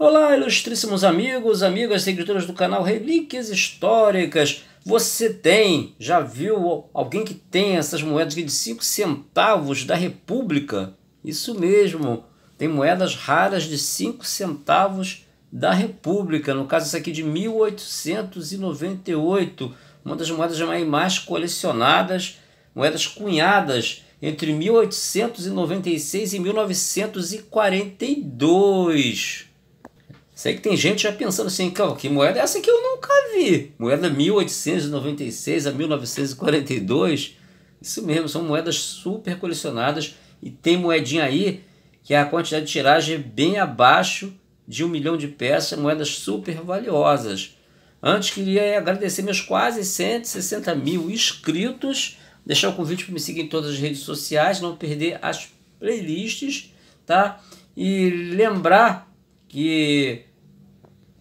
Olá, ilustríssimos amigos, amigas seguidoras do canal Relíquias Históricas. Você tem, já viu alguém que tem essas moedas de 5 centavos da República? Isso mesmo, tem moedas raras de 5 centavos da República, no caso essa aqui de 1898, uma das moedas mais colecionadas, moedas cunhadas entre 1896 e 1942. Sei que tem gente já pensando assim, que moeda é essa que eu nunca vi? Moeda 1896 a 1942. Isso mesmo, são moedas super colecionadas e tem moedinha aí que a quantidade de tiragem é bem abaixo de um milhão de peças, moedas super valiosas. Antes, queria agradecer meus quase 160 mil inscritos, deixar o convite para me seguir em todas as redes sociais, não perder as playlists, tá? E lembrar que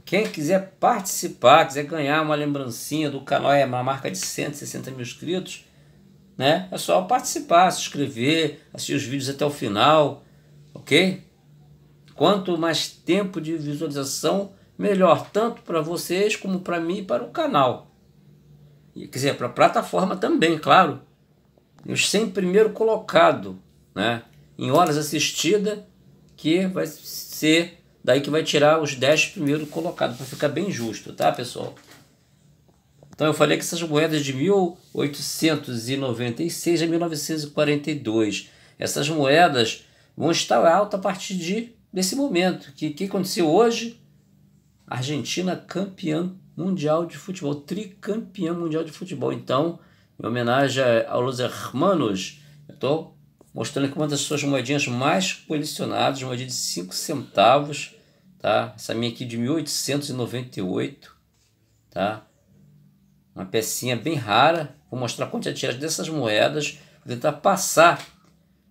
quem quiser participar, quiser ganhar uma lembrancinha do canal, é uma marca de 160 mil inscritos, né? É só participar, se inscrever, assistir os vídeos até o final, ok? Quanto mais tempo de visualização, melhor, tanto para vocês como para mim e para o canal. E, quer dizer, para a plataforma também, claro. Os 100 primeiro colocado, né? Em horas assistida, que vai ser Daí que vai tirar os 10 primeiro colocado para ficar bem justo, tá, pessoal? Então eu falei que essas moedas de 1896 a 1942, essas moedas vão estar alta a partir de desse momento. Que que aconteceu hoje? Argentina campeã mundial de futebol, tricampeã mundial de futebol. Então, em homenagem aos hermanos, eu estou mostrando aqui uma das suas moedinhas mais colecionadas, moedinha de 5 centavos, tá? Essa minha aqui de 1898, tá? Uma pecinha bem rara. Vou mostrar a quantidade dessas moedas, vou tentar passar,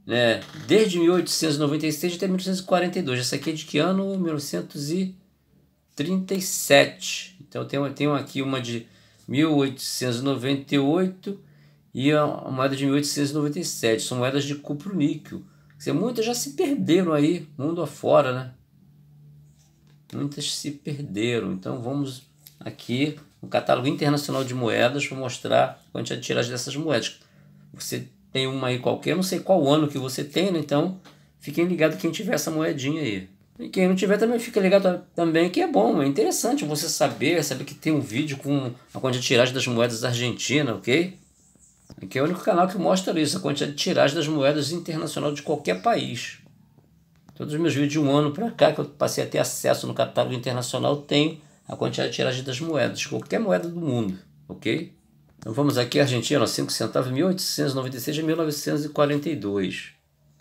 né? Desde 1896 até 1942. Essa aqui é de que ano? 1937. Então eu tenho, eu tenho aqui uma de 1898 e a moeda de 1897. São moedas de cupro-níquel. Muitas já se perderam aí, mundo afora, né? muitas se perderam. Então vamos aqui no catálogo internacional de moedas para mostrar a quantidade de tiragem dessas moedas. Você tem uma aí qualquer, não sei qual ano que você tem, né? então fiquem ligados quem tiver essa moedinha aí. E quem não tiver também fica ligado também, que é bom, é interessante você saber, saber que tem um vídeo com a quantidade de tiragem das moedas da Argentina, ok? Aqui é o único canal que mostra isso, a quantidade de tiragem das moedas internacional de qualquer país. Todos os meus vídeos de um ano para cá, que eu passei a ter acesso no catálogo internacional, tenho a quantidade de tiragem das moedas, qualquer moeda do mundo, ok? Então vamos aqui, Argentina, 5 centavos, 1896 a 1942.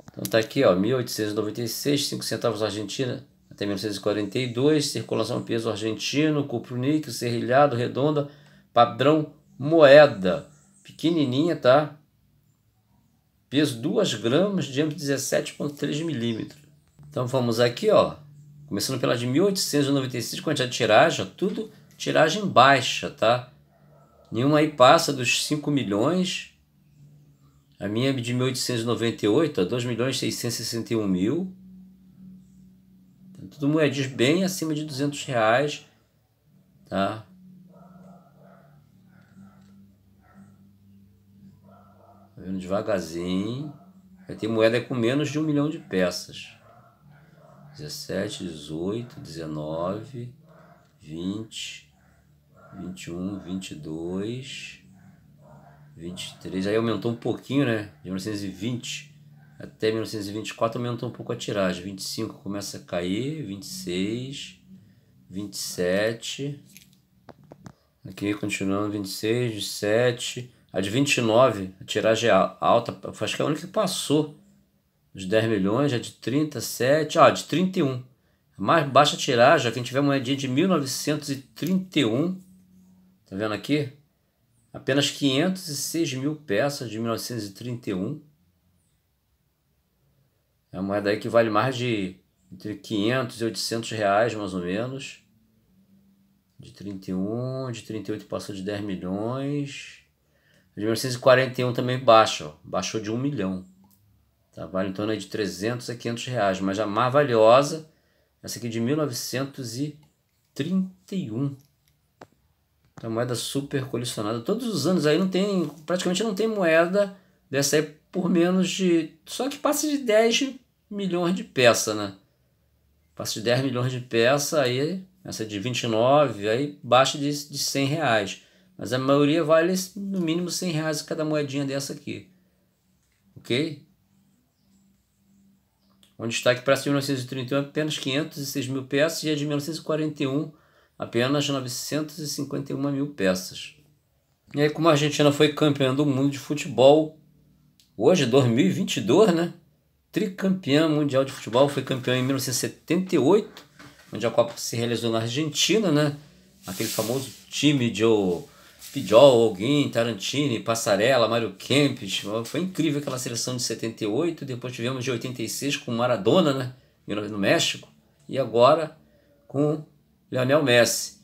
Então tá aqui, ó, 1896, 5 centavos Argentina até 1942, circulação peso argentino, cupro níquel, serrilhado, redonda, padrão moeda, pequenininha, tá? Peso 2 gramas, diâmetro 17,3 milímetros. Então vamos aqui, ó. Começando pela de 1896, quantidade de tiragem, tudo tiragem baixa, tá? Nenhuma aí passa dos 5 milhões. A minha é de 1898, a 2 milhões mil. Então, tudo moedas bem acima de 200 reais, tá? Tá vendo devagarzinho. Vai ter moeda com menos de um milhão de peças. 17, 18, 19, 20, 21, 22, 23. Aí aumentou um pouquinho, né? De 1920 até 1924 aumentou um pouco a tiragem. 25 começa a cair, 26, 27. Aqui continuando, 26, 27. A de 29, a tiragem é alta, acho que é a única que passou os 10 milhões é de 37, ó, ah, de 31. Mas basta tirar, já que a gente tiver uma moedinha de 1931, tá vendo aqui? Apenas 506 mil peças de 1931. É uma moeda aí que vale mais de entre 500 e 800 reais, mais ou menos. De 31, de 38 passou de 10 milhões. De 1941 também baixa, ó, baixou de 1 milhão. Tá? Vale em torno de 300 a 500 reais, mas a mais valiosa, essa aqui de 1931. Então, moeda super colecionada. Todos os anos aí não tem, praticamente não tem moeda dessa aí por menos de, só que passa de 10 milhões de peça, né? Passa de 10 milhões de peça, aí essa de 29, aí baixa de, de 100 reais. Mas a maioria vale no mínimo 100 reais cada moedinha dessa aqui. Ok? um destaque para a 1931 apenas 506 mil peças e a de 1941 apenas 951 mil peças. E aí, como a Argentina foi campeã do mundo de futebol, hoje, 2022, né? Tricampeã mundial de futebol, foi campeã em 1978, onde a Copa se realizou na Argentina, né? Aquele famoso time de. Oh, Pidjol, alguém, Tarantini, Passarella, Mário Kempis. Foi incrível aquela seleção de 78. Depois tivemos de 86 com Maradona, né? No México. E agora com Lionel Messi.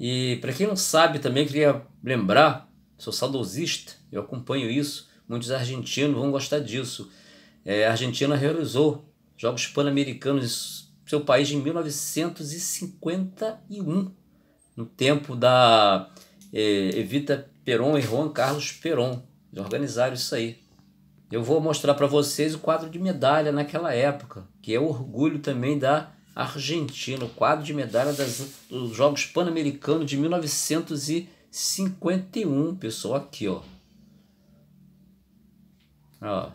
E para quem não sabe também, queria lembrar, sou saudosista, eu acompanho isso. Muitos argentinos vão gostar disso. É, a Argentina realizou Jogos Pan-Americanos em seu país em 1951, no tempo da é, Evita Peron e Juan Carlos Peron. organizaram isso aí. Eu vou mostrar para vocês o quadro de medalha naquela época, que é o orgulho também da Argentina, o quadro de medalha das, dos Jogos Pan-Americanos de 1951, pessoal, aqui, ó. ó.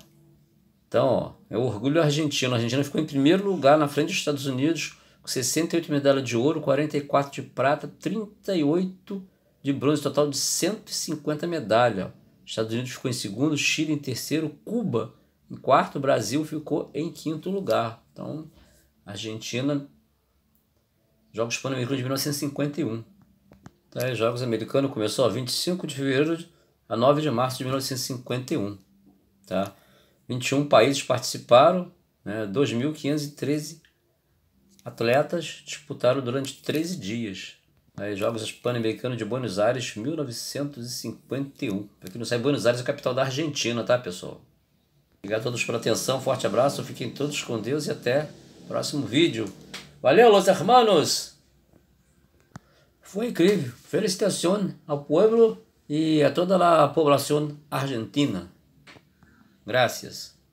Então, ó, é o orgulho argentino. A Argentina ficou em primeiro lugar na frente dos Estados Unidos, com 68 medalhas de ouro, 44 de prata, 38 de bronze, total de 150 medalhas. Estados Unidos ficou em segundo, Chile em terceiro, Cuba em quarto, Brasil ficou em quinto lugar. Então, Argentina, Jogos Pan-Americanos de 1951. Tá, então, é, jogos americanos começou a 25 de fevereiro a 9 de março de 1951. Tá? 21 países participaram, né, 2.513 atletas disputaram durante 13 dias. Aí, Jogos Pan-Americanos de Buenos Aires, 1951. Pra quem não sabe, Buenos Aires é a capital da Argentina, tá, pessoal? Obrigado a todos pela atenção, forte abraço, fiquem todos com Deus e até o próximo vídeo. Valeu, los hermanos! Foi incrível. Felicitações ao povo e a toda a população argentina. Graças.